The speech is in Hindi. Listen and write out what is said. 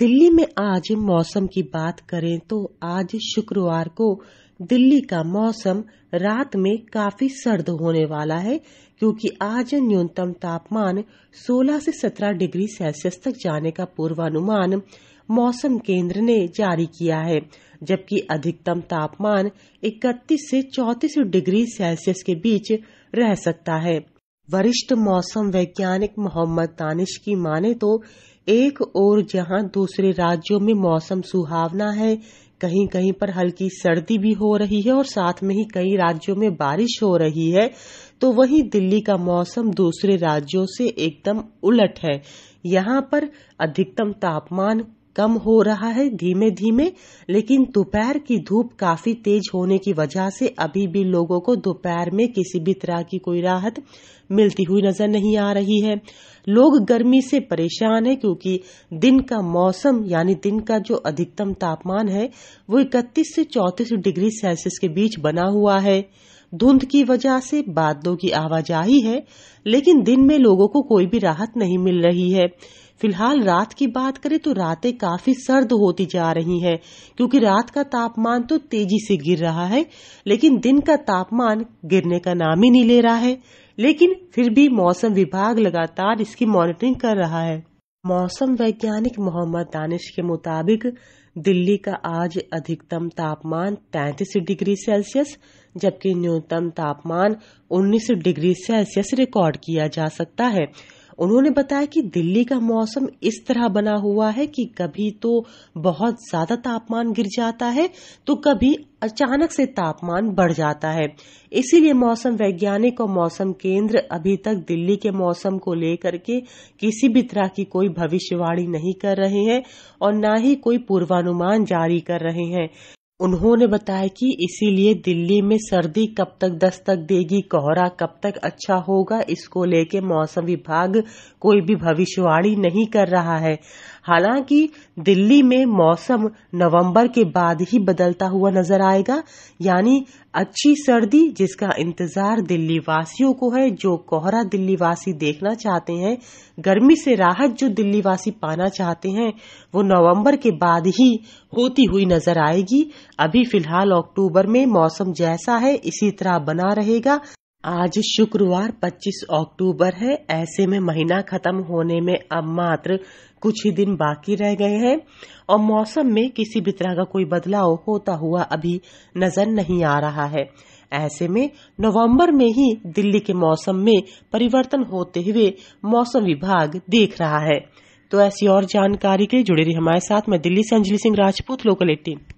दिल्ली में आज मौसम की बात करें तो आज शुक्रवार को दिल्ली का मौसम रात में काफी सर्द होने वाला है क्योंकि आज न्यूनतम तापमान 16 से 17 डिग्री सेल्सियस तक जाने का पूर्वानुमान मौसम केंद्र ने जारी किया है जबकि अधिकतम तापमान 31 से 34 डिग्री सेल्सियस के बीच रह सकता है वरिष्ठ मौसम वैज्ञानिक मोहम्मद दानिश की माने तो एक और जहां दूसरे राज्यों में मौसम सुहावना है कहीं कहीं पर हल्की सर्दी भी हो रही है और साथ में ही कई राज्यों में बारिश हो रही है तो वहीं दिल्ली का मौसम दूसरे राज्यों से एकदम उलट है यहाँ पर अधिकतम तापमान कम हो रहा है धीमे धीमे लेकिन दोपहर की धूप काफी तेज होने की वजह से अभी भी लोगों को दोपहर में किसी भी तरह की कोई राहत मिलती हुई नजर नहीं आ रही है लोग गर्मी से परेशान है क्योंकि दिन का मौसम यानी दिन का जो अधिकतम तापमान है वो इकतीस से चौतीस डिग्री सेल्सियस के बीच बना हुआ है धुंध की वजह से बादलों की आवाजाही है लेकिन दिन में लोगों को कोई भी राहत नहीं मिल रही है फिलहाल रात की बात करें तो रातें काफी सर्द होती जा रही हैं क्योंकि रात का तापमान तो तेजी से गिर रहा है लेकिन दिन का तापमान गिरने का नाम ही नहीं ले रहा है लेकिन फिर भी मौसम विभाग लगातार इसकी मॉनिटरिंग कर रहा है मौसम वैज्ञानिक मोहम्मद दानिश के मुताबिक दिल्ली का आज अधिकतम तापमान तैतीस डिग्री सेल्सियस जबकि न्यूनतम तापमान 19 डिग्री सेल्सियस रिकॉर्ड किया जा सकता है उन्होंने बताया कि दिल्ली का मौसम इस तरह बना हुआ है कि कभी तो बहुत ज्यादा तापमान गिर जाता है तो कभी अचानक से तापमान बढ़ जाता है इसीलिए मौसम वैज्ञानिक और मौसम केंद्र अभी तक दिल्ली के मौसम को लेकर के किसी भी तरह की कोई भविष्यवाणी नहीं कर रहे हैं और न ही कोई पूर्वानुमान जारी कर रहे हैं उन्होंने बताया कि इसीलिए दिल्ली में सर्दी कब तक दस्तक देगी कोहरा कब तक अच्छा होगा इसको लेके मौसम विभाग कोई भी भविष्यवाणी नहीं कर रहा है हालांकि दिल्ली में मौसम नवंबर के बाद ही बदलता हुआ नजर आएगा यानी अच्छी सर्दी जिसका इंतजार दिल्ली वासियों को है जो कोहरा दिल्ली वासी देखना चाहते हैं गर्मी से राहत जो दिल्ली वासी पाना चाहते हैं वो नवंबर के बाद ही होती हुई नजर आएगी अभी फिलहाल अक्टूबर में मौसम जैसा है इसी तरह बना रहेगा आज शुक्रवार 25 अक्टूबर है ऐसे में महीना खत्म होने में अब मात्र कुछ ही दिन बाकी रह गए हैं और मौसम में किसी भी तरह का कोई बदलाव होता हुआ अभी नजर नहीं आ रहा है ऐसे में नवंबर में ही दिल्ली के मौसम में परिवर्तन होते हुए मौसम विभाग देख रहा है तो ऐसी और जानकारी के लिए जुड़े रही हमारे साथ मैं दिल्ली से अंजलि सिंह राजपूत लोकल एटीन